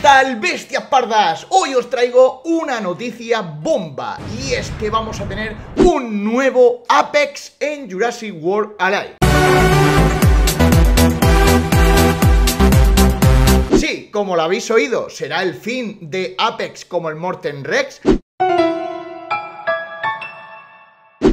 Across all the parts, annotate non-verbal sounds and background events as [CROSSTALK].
tal, bestias pardas? Hoy os traigo una noticia bomba y es que vamos a tener un nuevo Apex en Jurassic World Alive. Sí, como lo habéis oído, será el fin de Apex como el Morten Rex,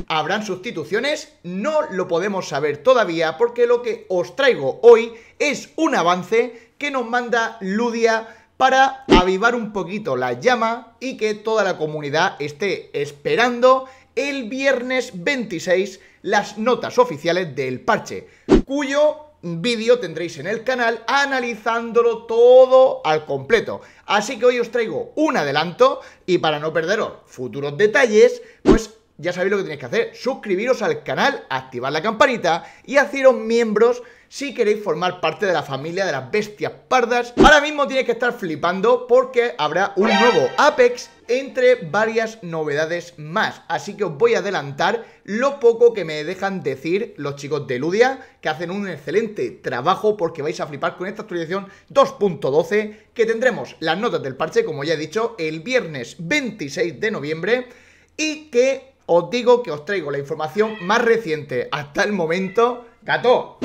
habrán sustituciones, no lo podemos saber todavía porque lo que os traigo hoy es un avance que nos manda Ludia para avivar un poquito la llama y que toda la comunidad esté esperando el viernes 26 las notas oficiales del parche, cuyo vídeo tendréis en el canal analizándolo todo al completo. Así que hoy os traigo un adelanto y para no perderos futuros detalles, pues ya sabéis lo que tenéis que hacer, suscribiros al canal, activar la campanita y haceros miembros si queréis formar parte de la familia de las bestias pardas, ahora mismo tiene que estar flipando porque habrá un nuevo Apex entre varias novedades más. Así que os voy a adelantar lo poco que me dejan decir los chicos de Ludia, que hacen un excelente trabajo porque vais a flipar con esta actualización 2.12, que tendremos las notas del parche, como ya he dicho, el viernes 26 de noviembre y que os digo que os traigo la información más reciente hasta el momento ¡Gato!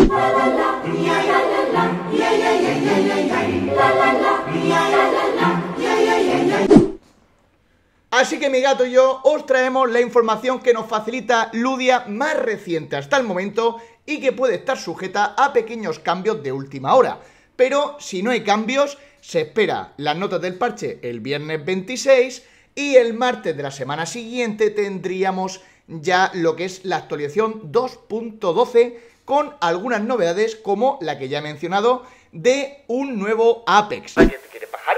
Así que mi gato y yo os traemos la información que nos facilita Ludia más reciente hasta el momento y que puede estar sujeta a pequeños cambios de última hora. Pero si no hay cambios, se espera las notas del parche el viernes 26 y el martes de la semana siguiente tendríamos ya lo que es la actualización 2.12 con algunas novedades como la que ya he mencionado de un nuevo Apex. ¿Alguien te quiere bajar?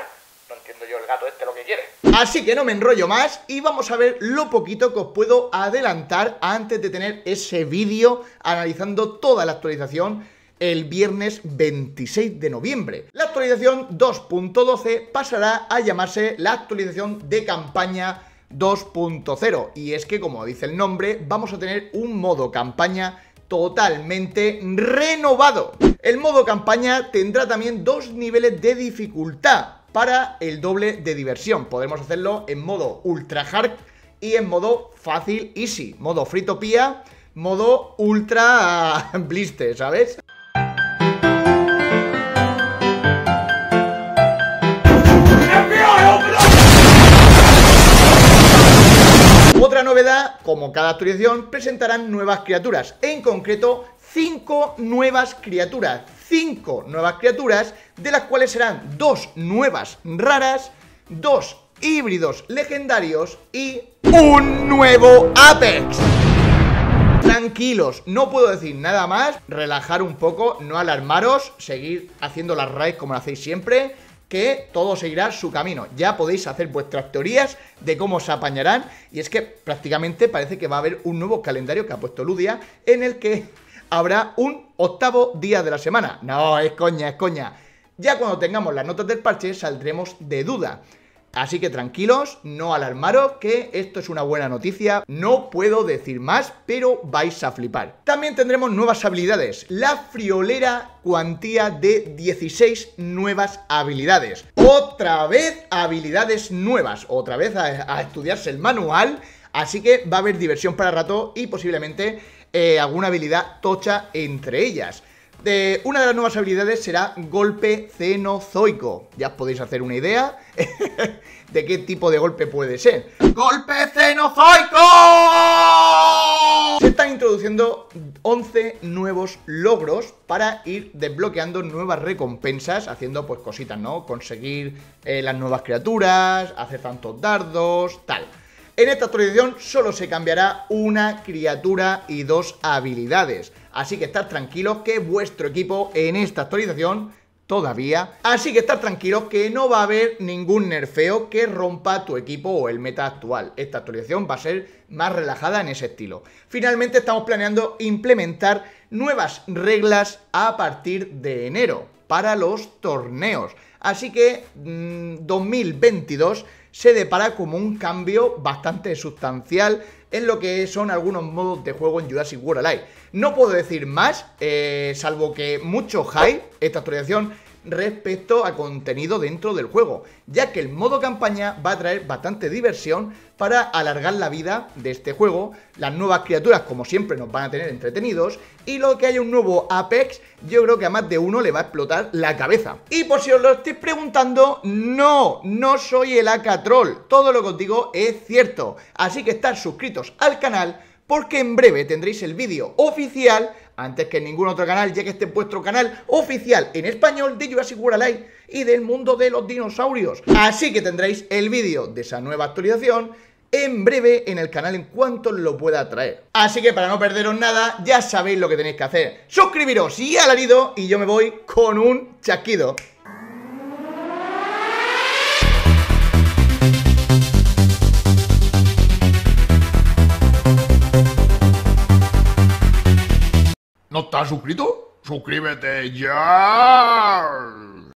No entiendo yo el gato este lo que quiere. Así que no me enrollo más y vamos a ver lo poquito que os puedo adelantar antes de tener ese vídeo analizando toda la actualización el viernes 26 de noviembre. La actualización 2.12 pasará a llamarse la actualización de campaña 2.0 y es que como dice el nombre vamos a tener un modo campaña totalmente renovado. El modo campaña tendrá también dos niveles de dificultad para el doble de diversión. podemos hacerlo en modo ultra hard y en modo fácil easy, modo fritopía, modo ultra [LAUGHS] blister, ¿sabes? Otra novedad, como cada actualización, presentarán nuevas criaturas, en concreto 5 nuevas criaturas, 5 nuevas criaturas, de las cuales serán 2 nuevas raras, dos híbridos legendarios y un nuevo Apex. Tranquilos, no puedo decir nada más, relajar un poco, no alarmaros, seguir haciendo las raids como lo hacéis siempre que todo seguirá su camino. Ya podéis hacer vuestras teorías de cómo se apañarán. Y es que prácticamente parece que va a haber un nuevo calendario que ha puesto Ludia en el que habrá un octavo día de la semana. No, es coña, es coña. Ya cuando tengamos las notas del parche saldremos de duda. Así que tranquilos, no alarmaros que esto es una buena noticia, no puedo decir más, pero vais a flipar. También tendremos nuevas habilidades, la friolera cuantía de 16 nuevas habilidades. Otra vez habilidades nuevas, otra vez a, estudiarse el manual, así que va a haber diversión para rato y posiblemente eh, alguna habilidad tocha entre ellas una de las nuevas habilidades será golpe cenozoico. Ya podéis hacer una idea [LAUGHS] de qué tipo de golpe puede ser. ¡Golpe cenozoico! Se están introduciendo 11 nuevos logros para ir desbloqueando nuevas recompensas, haciendo pues cositas, ¿no? Conseguir eh, las nuevas criaturas, hacer tantos dardos, tal. En esta actualización solo se cambiará una criatura y dos habilidades. Así que estar tranquilos que vuestro equipo en esta actualización todavía. Así que estar tranquilos que no va a haber ningún nerfeo que rompa tu equipo o el meta actual. Esta actualización va a ser más relajada en ese estilo. Finalmente estamos planeando implementar nuevas reglas a partir de enero para los torneos. Así que 2022 mm, se depara como un cambio bastante sustancial en lo que son algunos modos de juego en Jurassic World Alive. No puedo decir más, eh, salvo que mucho hay esta actualización respecto a contenido dentro del juego, ya que el modo campaña va a traer bastante diversión para alargar la vida de este juego, las nuevas criaturas como siempre nos van a tener entretenidos y lo que haya un nuevo Apex yo creo que a más de uno le va a explotar la cabeza. Y por si os lo estáis preguntando, no, no soy el Troll, todo lo que digo es cierto, así que estar suscritos al canal porque en breve tendréis el vídeo oficial, antes que en ningún otro canal, ya que este vuestro canal oficial en español de Jurassic World Alive y del mundo de los dinosaurios. Así que tendréis el vídeo de esa nueva actualización en breve en el canal en cuanto lo pueda traer. Así que para no perderos nada, ya sabéis lo que tenéis que hacer. Suscribiros y alarido y yo me voy con un chasquido. suscrito? ¡Suscríbete ya!